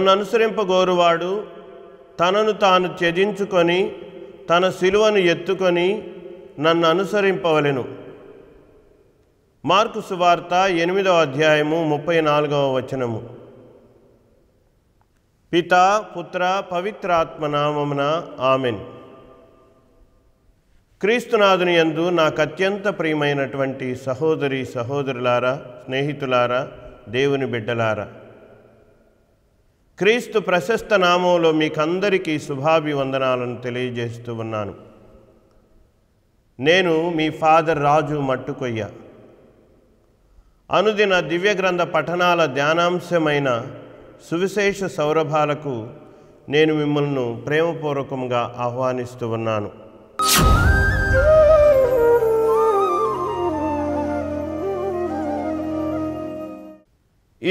నన్ను అనుసరింపగోరువాడు తనను తాను త్యజించుకొని తన శిలువను ఎత్తుకొని నన్ను అనుసరింపవలెను మార్కు సువార్త ఎనిమిదవ అధ్యాయము ముప్పై నాలుగవ వచనము పిత పుత్ర పవిత్రాత్మ నామమున ఆమెన్ క్రీస్తునాథుని యందు నాకు అత్యంత ప్రియమైనటువంటి సహోదరి సహోదరులారా స్నేహితులారా దేవుని బిడ్డలారా క్రీస్తు ప్రశస్త నామంలో మీకందరికీ శుభాభివందనాలను తెలియజేస్తూ ఉన్నాను నేను మీ ఫాదర్ రాజు మట్టుకొయ్య అనుదిన దివ్య గ్రంథ పఠనాల ధ్యానాంశమైన సువిశేష సౌరభాలకు నేను మిమ్మల్ని ప్రేమపూర్వకంగా ఆహ్వానిస్తూ ఉన్నాను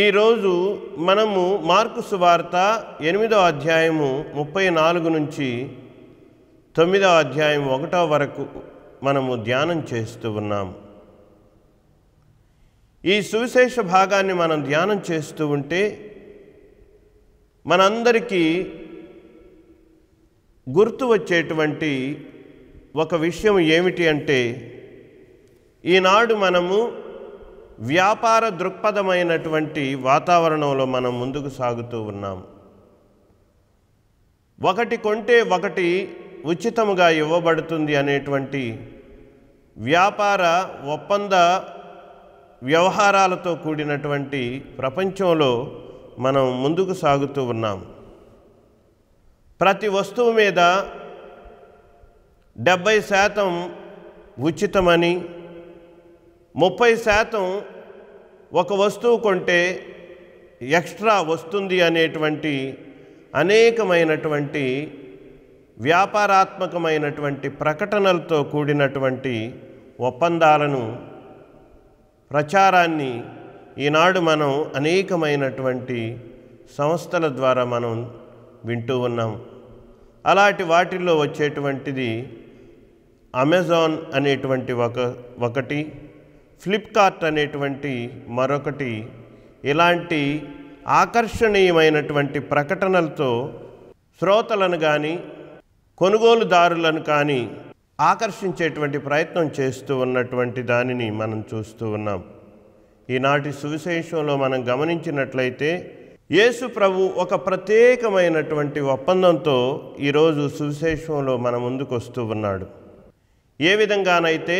ఈరోజు మనము మార్కు సువార్త ఎనిమిదో అధ్యాయము ముప్పై నాలుగు నుంచి తొమ్మిదో అధ్యాయం ఒకటో వరకు మనము ధ్యానం చేస్తూ ఉన్నాము ఈ సువిశేష భాగాన్ని మనం ధ్యానం చేస్తూ ఉంటే మనందరికీ గుర్తు వచ్చేటువంటి ఒక విషయం ఏమిటి అంటే ఈనాడు మనము వ్యాపార దృక్పథమైనటువంటి వాతావరణంలో మనం ముందుకు సాగుతూ ఉన్నాం ఒకటి కొంటే ఒకటి ఉచితముగా ఇవ్వబడుతుంది అనేటువంటి వ్యాపార ఒప్పంద వ్యవహారాలతో కూడినటువంటి ప్రపంచంలో మనం ముందుకు సాగుతూ ఉన్నాం ప్రతి వస్తువు మీద డెబ్భై శాతం ఉచితమని ముప్పై శాతం ఒక వస్తువు కొంటే ఎక్స్ట్రా వస్తుంది అనేటువంటి అనేకమైనటువంటి వ్యాపారాత్మకమైనటువంటి ప్రకటనలతో కూడినటువంటి ఒప్పందాలను ప్రచారాన్ని ఈనాడు మనం అనేకమైనటువంటి సంస్థల ద్వారా మనం వింటూ ఉన్నాం అలాంటి వాటిల్లో వచ్చేటువంటిది అమెజాన్ అనేటువంటి ఒక ఒకటి ఫ్లిప్కార్ట్ అనేటువంటి మరొకటి ఇలాంటి ఆకర్షణీయమైనటువంటి ప్రకటనలతో శ్రోతలను కానీ కొనుగోలుదారులను కానీ ఆకర్షించేటువంటి ప్రయత్నం చేస్తూ ఉన్నటువంటి దానిని మనం చూస్తూ ఉన్నాం ఈనాటి సువిశేషంలో మనం గమనించినట్లయితే యేసు ప్రభు ఒక ప్రత్యేకమైనటువంటి ఒప్పందంతో ఈరోజు సువిశేషంలో మన ముందుకు వస్తూ ఉన్నాడు ఏ విధంగానైతే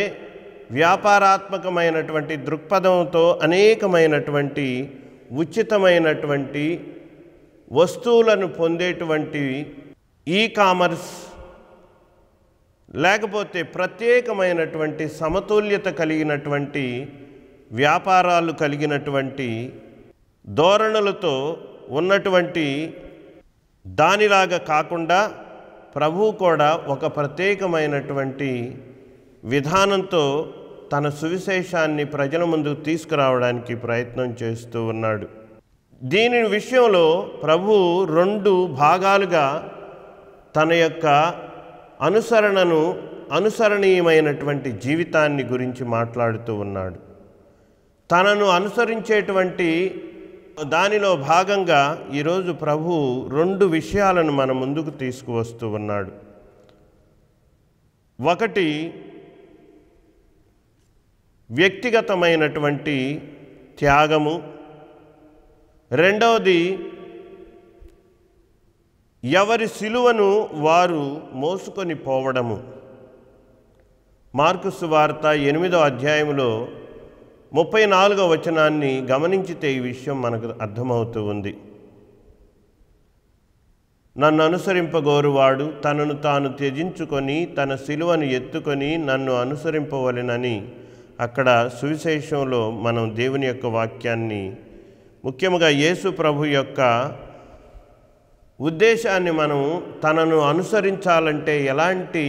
వ్యాపారాత్మకమైనటువంటి దృక్పథంతో అనేకమైనటువంటి ఉచితమైనటువంటి వస్తువులను పొందేటువంటి ఈ కామర్స్ లేకపోతే ప్రత్యేకమైనటువంటి సమతుల్యత కలిగినటువంటి వ్యాపారాలు కలిగినటువంటి ధోరణులతో ఉన్నటువంటి దానిలాగా కాకుండా ప్రభువు కూడా ఒక ప్రత్యేకమైనటువంటి విధానంతో తన సువిశేషాన్ని ప్రజల ముందుకు తీసుకురావడానికి ప్రయత్నం చేస్తూ ఉన్నాడు దీని విషయంలో ప్రభు రెండు భాగాలుగా తన యొక్క అనుసరణను అనుసరణీయమైనటువంటి జీవితాన్ని గురించి మాట్లాడుతూ ఉన్నాడు తనను అనుసరించేటువంటి దానిలో భాగంగా ఈరోజు ప్రభు రెండు విషయాలను మన ముందుకు తీసుకువస్తూ ఉన్నాడు ఒకటి వ్యక్తిగతమైనటువంటి త్యాగము రెండవది ఎవరి సిలువను వారు మోసుకొని పోవడము మార్కుసు వార్త ఎనిమిదో అధ్యాయంలో ముప్పై నాలుగో వచనాన్ని గమనించితే ఈ విషయం మనకు అర్థమవుతూ ఉంది నన్ను అనుసరింపగోరువాడు తనను తాను త్యజించుకొని తన సిలువను ఎత్తుకొని నన్ను అనుసరింపవలెనని అక్కడ సువిశేషంలో మనం దేవుని యొక్క వాక్యాన్ని ముఖ్యంగా యేసు ప్రభు యొక్క ఉద్దేశాన్ని మనం తనను అనుసరించాలంటే ఎలాంటి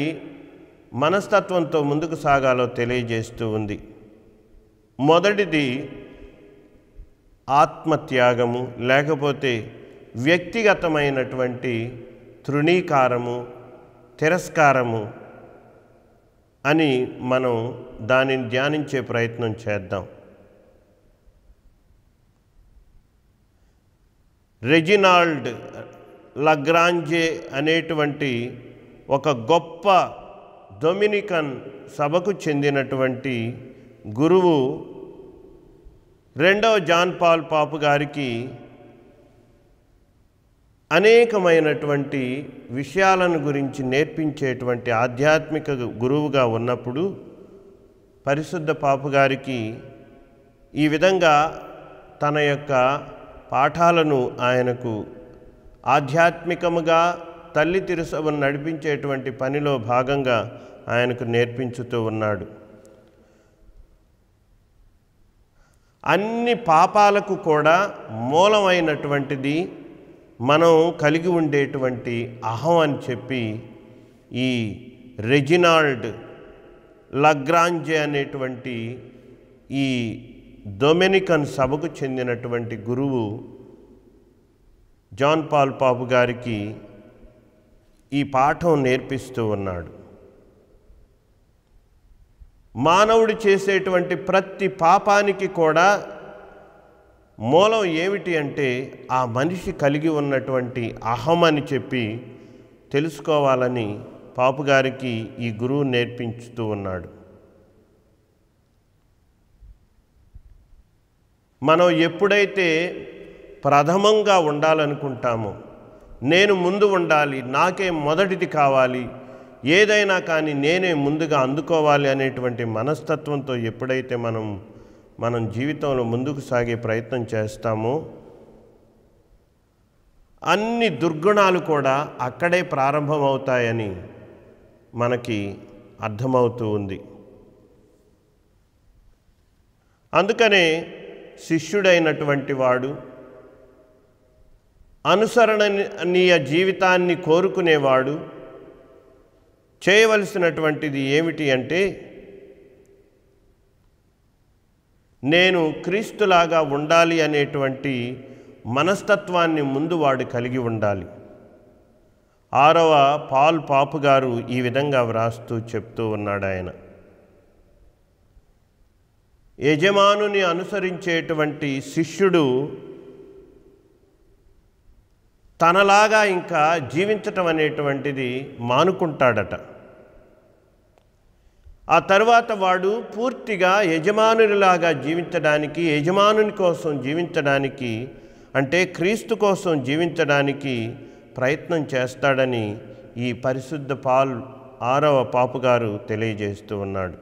మనస్తత్వంతో ముందుకు సాగాలో తెలియజేస్తూ ఉంది మొదటిది ఆత్మత్యాగము లేకపోతే వ్యక్తిగతమైనటువంటి తృణీకారము తిరస్కారము అని మనం దానిని ధ్యానించే ప్రయత్నం చేద్దాం రెజినాల్డ్ లగ్రాంజే అనేటువంటి ఒక గొప్ప డొమినికన్ సభకు చెందినటువంటి గురువు రెండవ జాన్ పాల్ పాపు గారికి అనేకమైనటువంటి విషయాలను గురించి నేర్పించేటువంటి ఆధ్యాత్మిక గురువుగా ఉన్నప్పుడు పరిశుద్ధ పాపు గారికి ఈ విధంగా తన యొక్క పాఠాలను ఆయనకు ఆధ్యాత్మికముగా తల్లి తిరుసభను నడిపించేటువంటి పనిలో భాగంగా ఆయనకు నేర్పించుతూ ఉన్నాడు అన్ని పాపాలకు కూడా మూలమైనటువంటిది మనం కలిగి ఉండేటువంటి అహం అని చెప్పి ఈ రెజినాల్డ్ లగ్రాంజే అనేటువంటి ఈ డొమెనికన్ సభకు చెందినటువంటి గురువు జాన్ పాల్ పాపు గారికి ఈ పాఠం నేర్పిస్తూ ఉన్నాడు మానవుడు చేసేటువంటి ప్రతి పాపానికి కూడా మూలం ఏమిటి అంటే ఆ మనిషి కలిగి ఉన్నటువంటి అహం అని చెప్పి తెలుసుకోవాలని పాపు గారికి ఈ గురువు నేర్పించుతూ ఉన్నాడు మనం ఎప్పుడైతే ప్రథమంగా ఉండాలనుకుంటామో నేను ముందు ఉండాలి నాకే మొదటిది కావాలి ఏదైనా కానీ నేనే ముందుగా అందుకోవాలి అనేటువంటి మనస్తత్వంతో ఎప్పుడైతే మనం మనం జీవితంలో ముందుకు సాగే ప్రయత్నం చేస్తామో అన్ని దుర్గుణాలు కూడా అక్కడే ప్రారంభమవుతాయని మనకి అర్థమవుతూ ఉంది అందుకనే శిష్యుడైనటువంటి వాడు అనుసరణనీయ జీవితాన్ని కోరుకునేవాడు చేయవలసినటువంటిది ఏమిటి అంటే నేను క్రీస్తులాగా ఉండాలి అనేటువంటి మనస్తత్వాన్ని ముందు వాడు కలిగి ఉండాలి ఆరవ పాల్ పాపు గారు ఈ విధంగా వ్రాస్తూ చెప్తూ ఉన్నాడు ఆయన యజమానుని అనుసరించేటువంటి శిష్యుడు తనలాగా ఇంకా జీవించటం అనేటువంటిది మానుకుంటాడట ఆ తర్వాత వాడు పూర్తిగా యజమానులలాగా జీవించడానికి యజమానుని కోసం జీవించడానికి అంటే క్రీస్తు కోసం జీవించడానికి ప్రయత్నం చేస్తాడని ఈ పరిశుద్ధ పాల్ ఆరవ పాపుగారు తెలియజేస్తూ ఉన్నాడు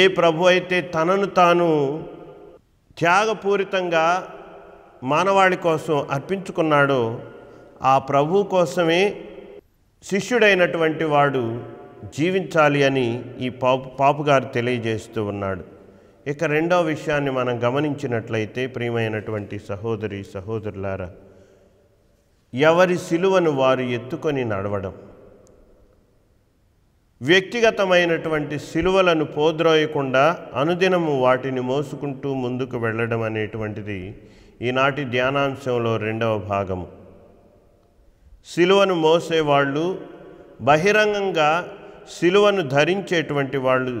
ఏ ప్రభు అయితే తనను తాను త్యాగపూరితంగా మానవాళి కోసం అర్పించుకున్నాడో ఆ ప్రభు కోసమే శిష్యుడైనటువంటి వాడు జీవించాలి అని ఈ పాపు పాపుగారు తెలియజేస్తూ ఉన్నాడు ఇక రెండో విషయాన్ని మనం గమనించినట్లయితే ప్రియమైనటువంటి సహోదరి సహోదరులారా ఎవరి సిలువను వారు ఎత్తుకొని నడవడం వ్యక్తిగతమైనటువంటి సిలువలను పోద్రోయకుండా అనుదినము వాటిని మోసుకుంటూ ముందుకు వెళ్ళడం అనేటువంటిది ఈనాటి ధ్యానాంశంలో రెండవ భాగము సిలువను మోసేవాళ్ళు బహిరంగంగా శిలువను ధరించేటువంటి వాళ్ళు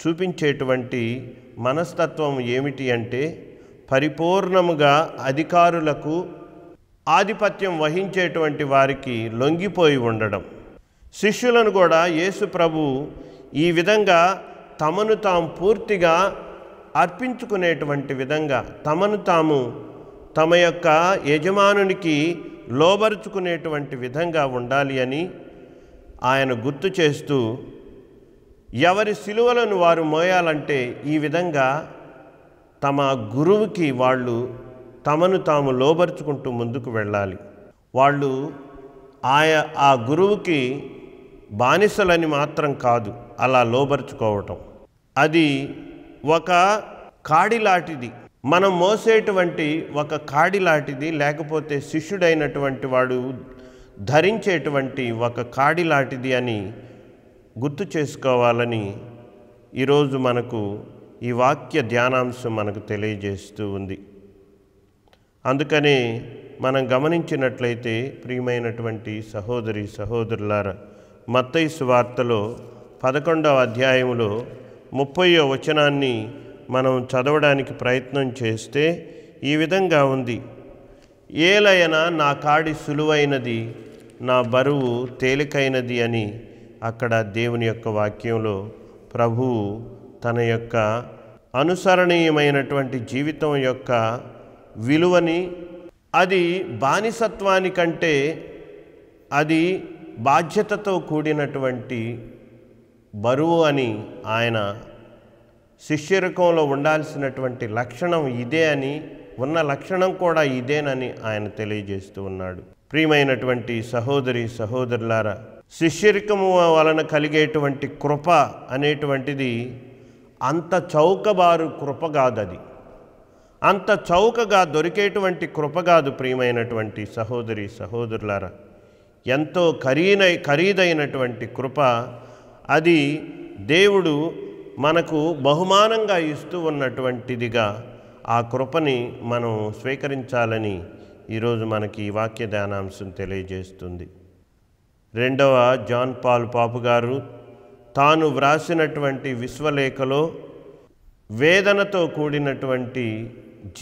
చూపించేటువంటి మనస్తత్వం ఏమిటి అంటే పరిపూర్ణముగా అధికారులకు ఆధిపత్యం వహించేటువంటి వారికి లొంగిపోయి ఉండడం శిష్యులను కూడా యేసు ప్రభు ఈ విధంగా తమను తాము పూర్తిగా అర్పించుకునేటువంటి విధంగా తమను తాము తమ యొక్క యజమానునికి లోబరుచుకునేటువంటి విధంగా ఉండాలి అని ఆయన గుర్తు చేస్తూ ఎవరి సిలువలను వారు మోయాలంటే ఈ విధంగా తమ గురువుకి వాళ్ళు తమను తాము లోబరుచుకుంటూ ముందుకు వెళ్ళాలి వాళ్ళు ఆయా ఆ గురువుకి బానిసలని మాత్రం కాదు అలా లోబరుచుకోవటం అది ఒక కాడిలాటిది మనం మోసేటువంటి ఒక కాడిలాటిది లేకపోతే శిష్యుడైనటువంటి వాడు ధరించేటువంటి ఒక కాడి లాంటిది అని గుర్తు చేసుకోవాలని ఈరోజు మనకు ఈ వాక్య ధ్యానాంశం మనకు తెలియజేస్తూ ఉంది అందుకనే మనం గమనించినట్లయితే ప్రియమైనటువంటి సహోదరి సహోదరులార మత్తయి సువార్తలో పదకొండవ అధ్యాయంలో ముప్పయో వచనాన్ని మనం చదవడానికి ప్రయత్నం చేస్తే ఈ విధంగా ఉంది ఏలయన నా కాడి సులువైనది నా బరువు తేలికైనది అని అక్కడ దేవుని యొక్క వాక్యంలో ప్రభువు తన యొక్క అనుసరణీయమైనటువంటి జీవితం యొక్క విలువని అది బానిసత్వానికంటే అది బాధ్యతతో కూడినటువంటి బరువు అని ఆయన శిష్యరకంలో ఉండాల్సినటువంటి లక్షణం ఇదే అని ఉన్న లక్షణం కూడా ఇదేనని ఆయన తెలియజేస్తూ ఉన్నాడు ప్రియమైనటువంటి సహోదరి సహోదరులారా శిష్యరికము వలన కలిగేటువంటి కృప అనేటువంటిది అంత చౌకబారు కృప కాదు అది అంత చౌకగా దొరికేటువంటి కృప కాదు ప్రియమైనటువంటి సహోదరి సహోదరులారా ఎంతో ఖరీన ఖరీదైనటువంటి కృప అది దేవుడు మనకు బహుమానంగా ఇస్తూ ఉన్నటువంటిదిగా ఆ కృపని మనం స్వీకరించాలని ఈరోజు మనకి ఈ వాక్య ధ్యానాంశం తెలియజేస్తుంది రెండవ జాన్ పాల్ పాపు గారు తాను వ్రాసినటువంటి విశ్వలేఖలో వేదనతో కూడినటువంటి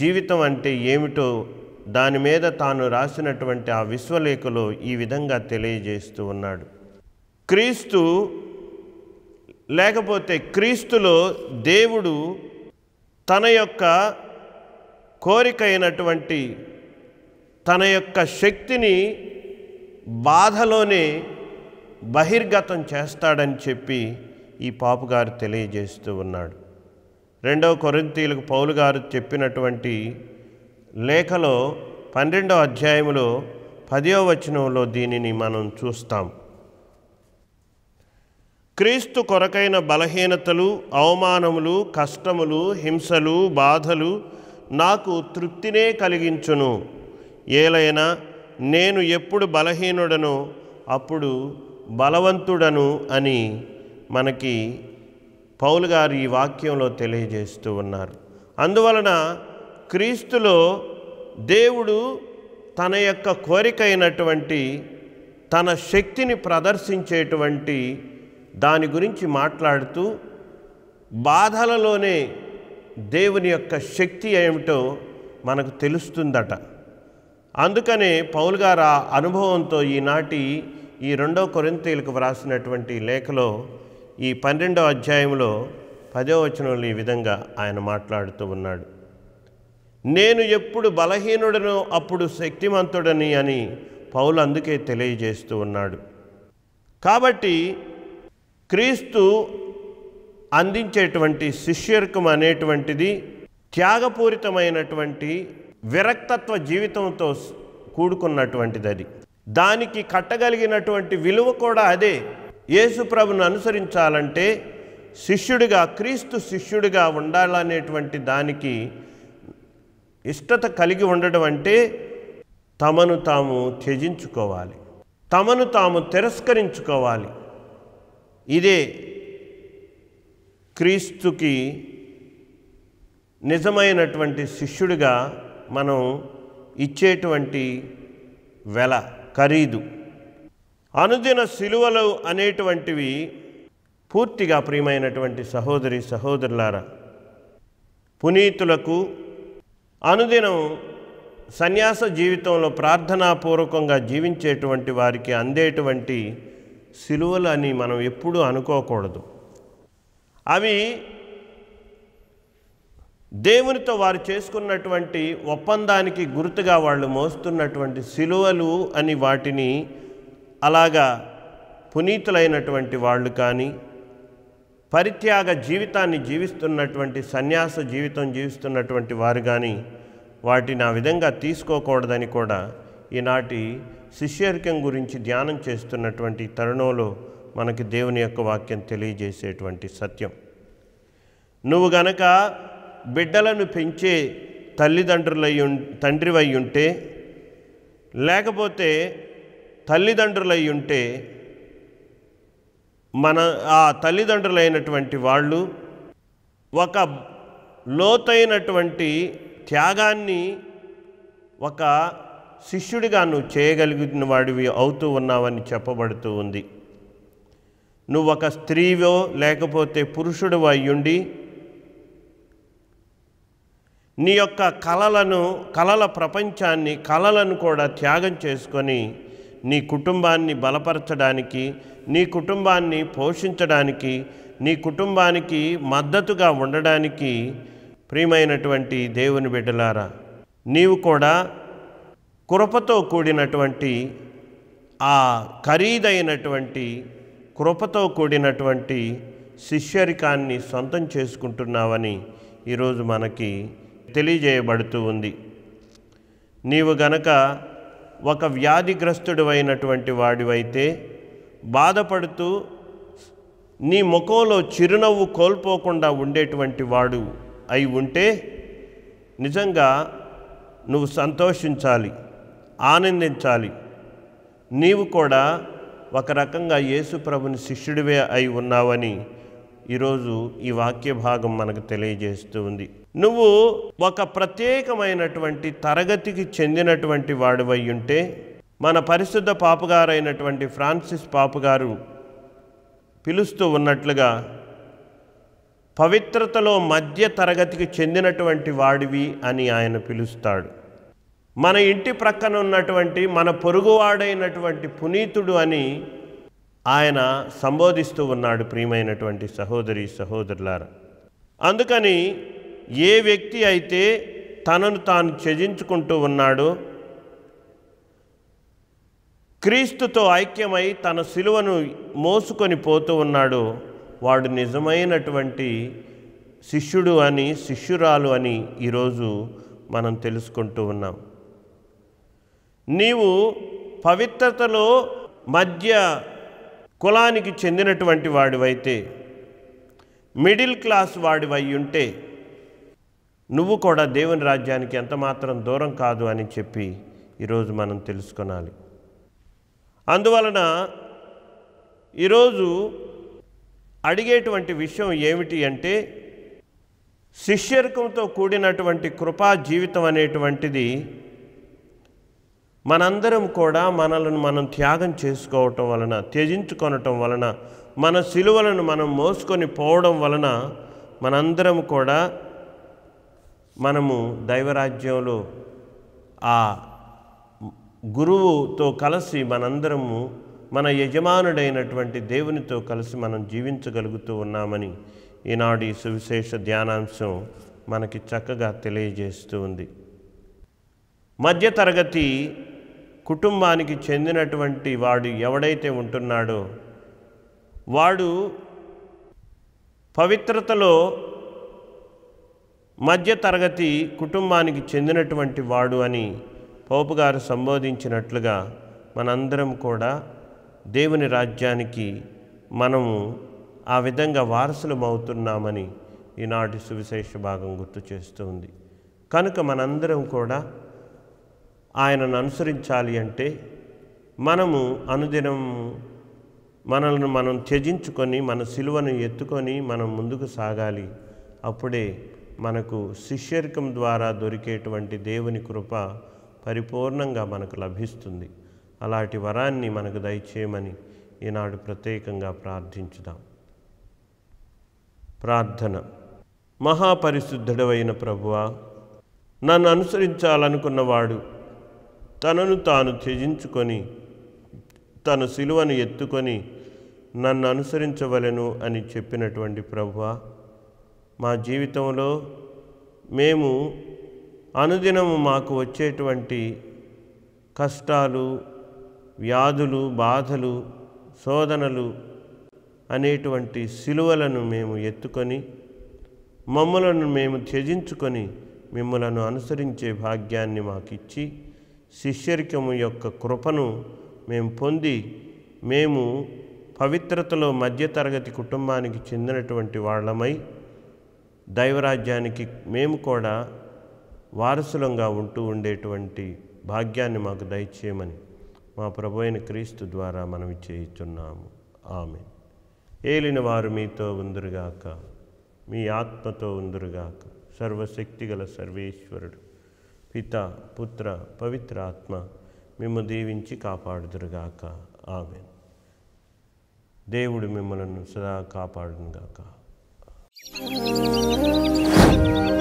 జీవితం అంటే ఏమిటో దాని మీద తాను రాసినటువంటి ఆ విశ్వలేఖలో ఈ విధంగా తెలియజేస్తూ ఉన్నాడు క్రీస్తు లేకపోతే క్రీస్తులో దేవుడు తన యొక్క కోరికైనటువంటి తన యొక్క శక్తిని బాధలోనే బహిర్గతం చేస్తాడని చెప్పి ఈ పాపుగారు తెలియజేస్తూ ఉన్నాడు రెండవ కొరింతీలకు పౌలు గారు చెప్పినటువంటి లేఖలో పన్నెండవ అధ్యాయంలో పదో వచనంలో దీనిని మనం చూస్తాం క్రీస్తు కొరకైన బలహీనతలు అవమానములు కష్టములు హింసలు బాధలు నాకు తృప్తినే కలిగించును ఏలైనా నేను ఎప్పుడు బలహీనుడను అప్పుడు బలవంతుడను అని మనకి పౌలు గారు ఈ వాక్యంలో తెలియజేస్తూ ఉన్నారు అందువలన క్రీస్తులో దేవుడు తన యొక్క కోరిక అయినటువంటి తన శక్తిని ప్రదర్శించేటువంటి దాని గురించి మాట్లాడుతూ బాధలలోనే దేవుని యొక్క శక్తి ఏమిటో మనకు తెలుస్తుందట అందుకనే పౌల్ గారు ఆ అనుభవంతో ఈనాటి ఈ రెండో కొరింతీలకు వ్రాసినటువంటి లేఖలో ఈ పన్నెండో అధ్యాయంలో పదో వచనంలో ఈ విధంగా ఆయన మాట్లాడుతూ ఉన్నాడు నేను ఎప్పుడు బలహీనుడను అప్పుడు శక్తిమంతుడని అని పౌలు అందుకే తెలియజేస్తూ ఉన్నాడు కాబట్టి క్రీస్తు అందించేటువంటి శిష్యర్కం అనేటువంటిది త్యాగపూరితమైనటువంటి విరక్తత్వ జీవితంతో కూడుకున్నటువంటిది అది దానికి కట్టగలిగినటువంటి విలువ కూడా అదే యేసు ప్రభును అనుసరించాలంటే శిష్యుడిగా క్రీస్తు శిష్యుడిగా ఉండాలనేటువంటి దానికి ఇష్టత కలిగి ఉండడం అంటే తమను తాము త్యజించుకోవాలి తమను తాము తిరస్కరించుకోవాలి ఇదే క్రీస్తుకి నిజమైనటువంటి శిష్యుడిగా మనం ఇచ్చేటువంటి వెల ఖరీదు అనుదిన సిలువలు అనేటువంటివి పూర్తిగా ప్రియమైనటువంటి సహోదరి సహోదరులారా పునీతులకు అనుదినం సన్యాస జీవితంలో ప్రార్థనాపూర్వకంగా జీవించేటువంటి వారికి అందేటువంటి సిలువలు అని మనం ఎప్పుడూ అనుకోకూడదు అవి దేవునితో వారు చేసుకున్నటువంటి ఒప్పందానికి గుర్తుగా వాళ్ళు మోస్తున్నటువంటి సిలువలు అని వాటిని అలాగా పునీతులైనటువంటి వాళ్ళు కానీ పరిత్యాగ జీవితాన్ని జీవిస్తున్నటువంటి సన్యాస జీవితం జీవిస్తున్నటువంటి వారు కానీ వాటిని ఆ విధంగా తీసుకోకూడదని కూడా ఈనాటి శిష్యర్క్యం గురించి ధ్యానం చేస్తున్నటువంటి తరుణంలో మనకి దేవుని యొక్క వాక్యం తెలియజేసేటువంటి సత్యం నువ్వు గనక బిడ్డలను పెంచే తల్లిదండ్రులయ్యు తండ్రివై ఉంటే లేకపోతే తల్లిదండ్రులై ఉంటే మన ఆ తల్లిదండ్రులైనటువంటి వాళ్ళు ఒక లోతైనటువంటి త్యాగాన్ని ఒక శిష్యుడిగా నువ్వు చేయగలిగిన వాడివి అవుతూ ఉన్నావని చెప్పబడుతూ ఉంది నువ్వు ఒక స్త్రీవో లేకపోతే పురుషుడు అయ్యుండి నీ యొక్క కళలను కళల ప్రపంచాన్ని కళలను కూడా త్యాగం చేసుకొని నీ కుటుంబాన్ని బలపరచడానికి నీ కుటుంబాన్ని పోషించడానికి నీ కుటుంబానికి మద్దతుగా ఉండడానికి ప్రియమైనటువంటి దేవుని బిడ్డలారా నీవు కూడా కృపతో కూడినటువంటి ఆ ఖరీదైనటువంటి కృపతో కూడినటువంటి శిష్యరికాన్ని సొంతం చేసుకుంటున్నావని ఈరోజు మనకి తెలియజేయబడుతూ ఉంది నీవు గనక ఒక వ్యాధిగ్రస్తుడు అయినటువంటి వాడివైతే బాధపడుతూ నీ ముఖంలో చిరునవ్వు కోల్పోకుండా ఉండేటువంటి వాడు అయి ఉంటే నిజంగా నువ్వు సంతోషించాలి ఆనందించాలి నీవు కూడా ఒక రకంగా యేసుప్రభుని శిష్యుడివే అయి ఉన్నావని ఈరోజు ఈ వాక్య భాగం మనకు తెలియజేస్తూ ఉంది నువ్వు ఒక ప్రత్యేకమైనటువంటి తరగతికి చెందినటువంటి వాడివై ఉంటే మన పరిశుద్ధ పాపగారైనటువంటి ఫ్రాన్సిస్ పాపగారు పిలుస్తూ ఉన్నట్లుగా పవిత్రతలో మధ్య తరగతికి చెందినటువంటి వాడివి అని ఆయన పిలుస్తాడు మన ఇంటి ప్రక్కన ఉన్నటువంటి మన పొరుగువాడైనటువంటి పునీతుడు అని ఆయన సంబోధిస్తూ ఉన్నాడు ప్రియమైనటువంటి సహోదరి సహోదరులారా అందుకని ఏ వ్యక్తి అయితే తనను తాను త్యజించుకుంటూ ఉన్నాడో క్రీస్తుతో ఐక్యమై తన శిలువను మోసుకొని పోతూ ఉన్నాడో వాడు నిజమైనటువంటి శిష్యుడు అని శిష్యురాలు అని ఈరోజు మనం తెలుసుకుంటూ ఉన్నాం నీవు పవిత్రతలో మధ్య కులానికి చెందినటువంటి వాడివైతే మిడిల్ క్లాస్ వాడివై ఉంటే నువ్వు కూడా దేవుని రాజ్యానికి ఎంత మాత్రం దూరం కాదు అని చెప్పి ఈరోజు మనం తెలుసుకొనాలి అందువలన ఈరోజు అడిగేటువంటి విషయం ఏమిటి అంటే శిష్యర్కంతో కూడినటువంటి కృపా జీవితం అనేటువంటిది మనందరం కూడా మనలను మనం త్యాగం చేసుకోవటం వలన త్యజించుకొనటం వలన మన సిలువలను మనం మోసుకొని పోవడం వలన మనందరం కూడా మనము దైవరాజ్యంలో ఆ గురువుతో కలిసి మనందరము మన యజమానుడైనటువంటి దేవునితో కలిసి మనం జీవించగలుగుతూ ఉన్నామని ఈనాడు ఈ సువిశేష ధ్యానాంశం మనకి చక్కగా తెలియజేస్తూ ఉంది మధ్యతరగతి కుటుంబానికి చెందినటువంటి వాడు ఎవడైతే ఉంటున్నాడో వాడు పవిత్రతలో మధ్యతరగతి కుటుంబానికి చెందినటువంటి వాడు అని పోపు గారు సంబోధించినట్లుగా మనందరం కూడా దేవుని రాజ్యానికి మనము ఆ విధంగా వారసులమవుతున్నామని ఈనాటి సువిశేష భాగం గుర్తు చేస్తుంది కనుక మనందరం కూడా ఆయనను అనుసరించాలి అంటే మనము అనుదినం మనల్ని మనం త్యజించుకొని మన సిలువను ఎత్తుకొని మనం ముందుకు సాగాలి అప్పుడే మనకు శిష్యరికం ద్వారా దొరికేటువంటి దేవుని కృప పరిపూర్ణంగా మనకు లభిస్తుంది అలాంటి వరాన్ని మనకు దయచేయమని ఈనాడు ప్రత్యేకంగా ప్రార్థించుదాం ప్రార్థన మహాపరిశుద్ధుడవైన ప్రభువ నన్ను అనుసరించాలనుకున్నవాడు తనను తాను త్యజించుకొని తన శిలువను ఎత్తుకొని నన్ను అనుసరించవలను అని చెప్పినటువంటి ప్రభువా మా జీవితంలో మేము అనుదినము మాకు వచ్చేటువంటి కష్టాలు వ్యాధులు బాధలు శోధనలు అనేటువంటి సిలువలను మేము ఎత్తుకొని మమ్మలను మేము త్యజించుకొని మిమ్మలను అనుసరించే భాగ్యాన్ని మాకిచ్చి శిష్యరికము యొక్క కృపను మేము పొంది మేము పవిత్రతలో మధ్యతరగతి కుటుంబానికి చెందినటువంటి వాళ్ళమై దైవరాజ్యానికి మేము కూడా వారసులంగా ఉంటూ ఉండేటువంటి భాగ్యాన్ని మాకు దయచేయమని మా ప్రభు అయిన క్రీస్తు ద్వారా మనం చేయుచున్నాము ఆమె ఏలిన వారు మీతో ఉందరుగాక మీ ఆత్మతో ఉందురుగాక సర్వశక్తిగల సర్వేశ్వరుడు పిత పుత్ర పవిత్ర ఆత్మ మిమ్ము దీవించి కాపాడుదురుగాక ఆమె దేవుడు మిమ్మలను సదా కాపాడునుగాక Música